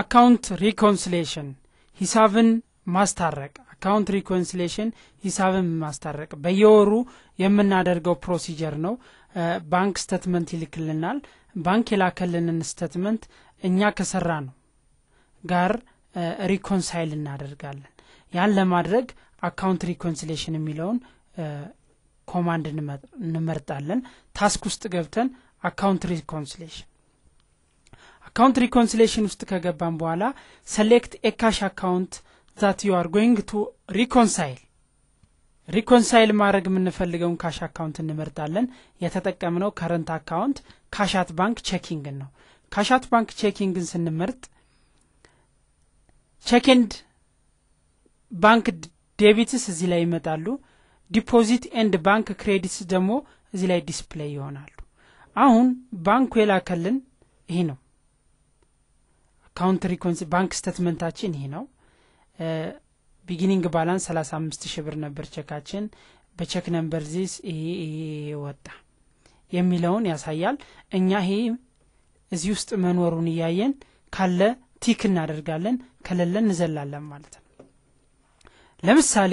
አካውንት ሪኮንስሌሽን ሂሳብን ማስታረቅ አካውንት ሪኮንስሌሽን ሂሳብን ማስታረቅ በየወሩ የምናደርገው ፕሮሲጀር ነው። ባንክ ስተትመንት ይልክልናል። ባንክ የላከልንን ስተትመንት እኛ ከሰራ ነው ጋር ሪኮንሳይል እናደርጋለን። ያን ለማድረግ አካውንት ሪኮንስሌሽን የሚለውን ኮማንድ እንመርጣለን። ታስክ ውስጥ ገብተን አካውንት ሪኮንስሌሽን አካውንት ሪኮንሲሌሽን ውስጥ ከገባን በኋላ ሰሌክት ኤካሽ አካውንት ዛት ዩ አር ጎይንግ ቱ ሪኮንሳይል ሪኮንሳይል ማድረግ የምንፈልገውን ካሽ አካውንት እንመርጣለን። የተጠቀምነው ከረንት አካውንት ካሻት ባንክ ቼኪንግን ነው። ካሻት ባንክ ቼኪንግን ስንመርጥ ቼክንድ ባንክ ዴቢትስ እዚህ ላይ ይመጣሉ። ዲፖዚት ኤንድ ባንክ ክሬዲትስ ደግሞ እዚህ ላይ ዲስፕሌይ ይሆናሉ። አሁን ባንኩ የላከልን ይህ ነው። አካውንት ሪኮንስ ባንክ ስተትመንታችን ይህ ነው። ቢጊኒንግ ባላንስ 35 ሺህ ብር ነበር ቸካችን። በቸክ ነንበር ዚስ ይሄ ወጣ የሚለውን ያሳያል። እኛ ይሄ እዚህ ውስጥ መኖሩን እያየን ካለ ቲክ እናደርጋለን፣ ከለለን እንዘላለን ማለት ነው። ለምሳሌ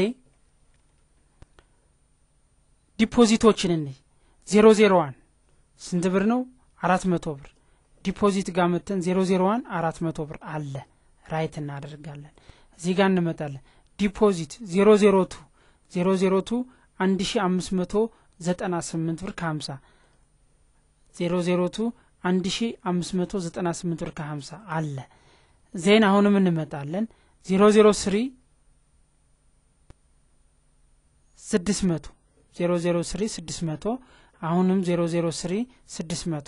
ዲፖዚቶችን እንይ። ዜሮ ዜሮ ዋን ስንት ብር ነው? አራት መቶ ብር ዲፖዚት ጋር መተን ዜሮ ዜሮ ዋን አራት መቶ ብር አለ ራይት እናደርጋለን። እዚህ ጋር እንመጣለን። ዲፖዚት ዜሮ ዜሮ ቱ ዜሮ ዜሮ ቱ አንድ ሺ አምስት መቶ ዘጠና ስምንት ብር ከሀምሳ ዜሮ ዜሮ ቱ አንድ ሺ አምስት መቶ ዘጠና ስምንት ብር ከሀምሳ አለ። ዜን አሁንም እንመጣለን። ዜሮ ዜሮ ስሪ ስድስት መቶ ዜሮ ዜሮ ስሪ ስድስት መቶ አሁንም ዜሮ ዜሮ ስሪ ስድስት መቶ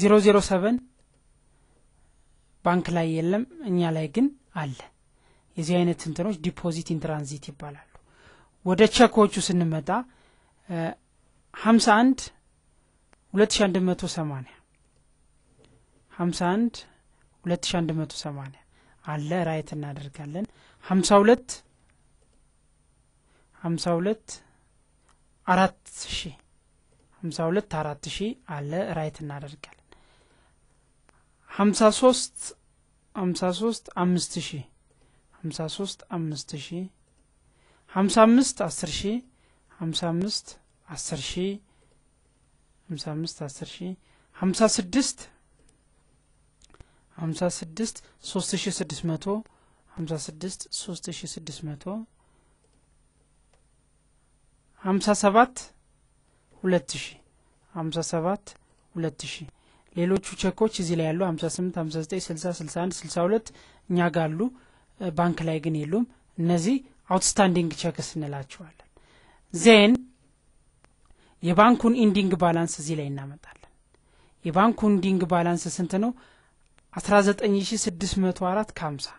ዜሮ ዜሮ ሰቨን ባንክ ላይ የለም፣ እኛ ላይ ግን አለ። የዚህ አይነት እንትኖች ዲፖዚት ኢንትራንዚት ይባላሉ። ወደ ቸኮቹ ስንመጣ ሀምሳ አንድ ሁለት ሺ አንድ መቶ ሰማኒያ ሀምሳ አንድ ሁለት ሺ አንድ መቶ ሰማኒያ አለ ራይት እናደርጋለን። ሀምሳ ሁለት ሀምሳ ሁለት አራት ሺ ሀምሳ ሁለት አራት ሺ አለ ራይት እናደርጋለን። ሀምሳ ሶስት ሀምሳ ሶስት አምስት ሺ ሀምሳ ሶስት አምስት ሺ ሀምሳ አምስት አስር ሺ ሀምሳ አምስት አስር ሺ ሀምሳ አምስት አስር ሺ ሀምሳ ስድስት ሀምሳ ስድስት ሶስት ሺ ስድስት መቶ ሀምሳ ስድስት ሶስት ሺ ስድስት መቶ ሀምሳ ሰባት ሁለት ሺ ሀምሳ ሰባት ሁለት ሺህ ሌሎቹ ቼኮች እዚህ ላይ ያሉ 58 59 60 61 62 እኛ ጋሉ ባንክ ላይ ግን የሉም እነዚህ አውትስታንዲንግ ቼክስ እንላቸዋለን ዜን የባንኩን ኢንዲንግ ባላንስ እዚህ ላይ እናመጣለን የባንኩ ኢንዲንግ ባላንስ ስንት ነው 19604 ከ50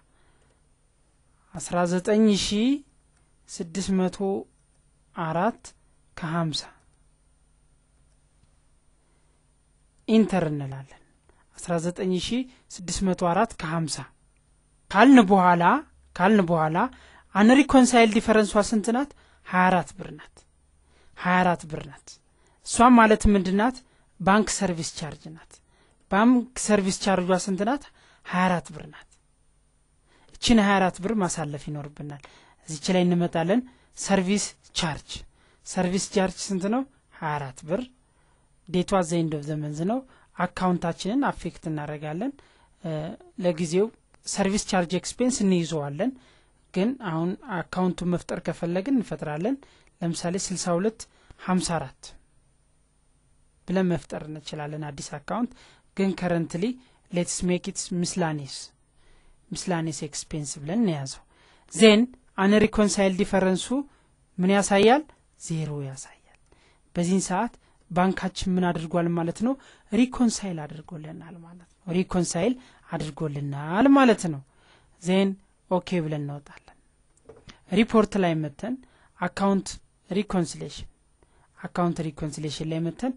19604 ከ50 ኢንተር እንላለን 19604 ከ50 ካልን በኋላ ካልን በኋላ አንሪኮንሳይል ዲፈረንሷ ስንት ናት? 24 ብር ናት። 24 ብር ናት። እሷም ማለት ምንድናት? ባንክ ሰርቪስ ቻርጅ ናት። ባንክ ሰርቪስ ቻርጇ ስንት ናት? 24 ብር ናት። እችን 24 ብር ማሳለፍ ይኖርብናል። እዚች ላይ እንመጣለን። ሰርቪስ ቻርጅ ሰርቪስ ቻርጅ ስንት ነው? 24 ብር ዴቷ ዘንድ ኦፍ ዘመንዝ ነው። አካውንታችንን አፌክት እናደርጋለን። ለጊዜው ሰርቪስ ቻርጅ ኤክስፔንስ እንይዘዋለን፣ ግን አሁን አካውንቱን መፍጠር ከፈለግን እንፈጥራለን። ለምሳሌ 62 54 ብለን መፍጠር እንችላለን አዲስ አካውንት። ግን ከረንትሊ ሌትስ ሜኪትስ ምስላኔስ ምስላኔስ ኤክስፔንስ ብለን እንያዘው። ዜን አንሪኮንሳይል ዲፈረንሱ ምን ያሳያል? ዜሮ ያሳያል። በዚህን ሰዓት ባንካችን ምን አድርጓል ማለት ነው? ሪኮንሳይል አድርጎልናል ማለት ነው። ሪኮንሳይል አድርጎልናል ማለት ነው። ዜን ኦኬ ብለን እናወጣለን። ሪፖርት ላይ መተን አካውንት ሪኮንሲሌሽን አካውንት ሪኮንሲሌሽን ላይ መተን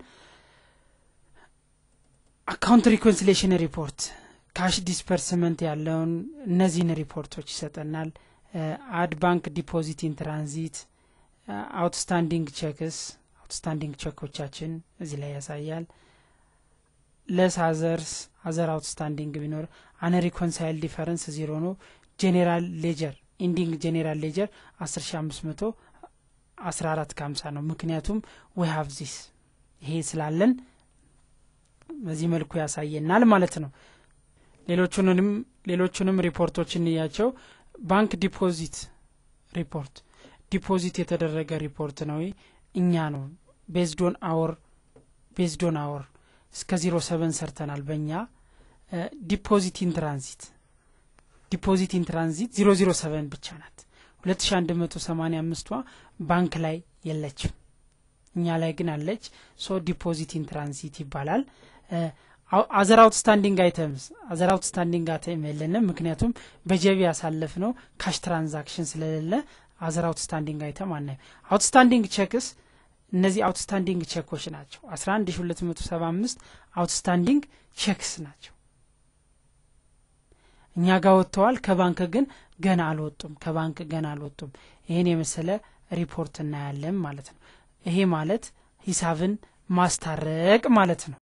አካውንት ሪኮንሲሌሽን ሪፖርት ካሽ ዲስፐርስመንት ያለውን እነዚህን ሪፖርቶች ይሰጠናል። አድ ባንክ ዲፖዚት ኢን ትራንዚት፣ አውትስታንዲንግ ቸክስ አውትስታንዲንግ ቸኮቻችን እዚህ ላይ ያሳያል ለስ አዘርስ አዘር አውትስታንዲንግ ቢኖር አነሪኮንሳይል ዲፈረንስ ዜሮ ነው ጄኔራል ሌጀር ኢንዲንግ ጄኔራል ሌጀር አስር ሺ አምስት መቶ አስራ አራት ከሀምሳ ነው ምክንያቱም ዊ ሀቭ ዚስ ይሄ ስላለን በዚህ መልኩ ያሳየናል ማለት ነው ሌሎቹንም ሌሎቹንም ሪፖርቶች እንያቸው ባንክ ዲፖዚት ሪፖርት ዲፖዚት የተደረገ ሪፖርት ነው እኛ ነው ቤዝዶን አወር ቤዝዶን አወር እስከ ዜሮ ሰቨን ሰርተናል በእኛ ዲፖዚት ኢን ትራንዚት ዲፖዚት ኢን ትራንዚት ዜሮ ዜሮ ሰቨን ብቻ ናት ሁለት ሺ አንድ መቶ ሰማኒያ አምስቷ ባንክ ላይ የለችም እኛ ላይ ግን አለች ሶ ዲፖዚት ኢን ትራንዚት ይባላል አዘር አውትስታንዲንግ አይተምስ አዘር አውትስታንዲንግ አይተም የለንም ምክንያቱም በጀብ ያሳለፍ ነው ካሽ ትራንዛክሽን ስለሌለ አዘር አውትስታንዲንግ አይተም አናይም አውትስታንዲንግ ቼክስ እነዚህ አውትስታንዲንግ ቼኮች ናቸው። 11275 አውትስታንዲንግ ቼክስ ናቸው። እኛ ጋር ወጥተዋል። ከባንክ ግን ገና አልወጡም። ከባንክ ገና አልወጡም። ይህን የመሰለ ሪፖርት እናያለን ማለት ነው። ይሄ ማለት ሂሳብን ማስታረቅ ማለት ነው።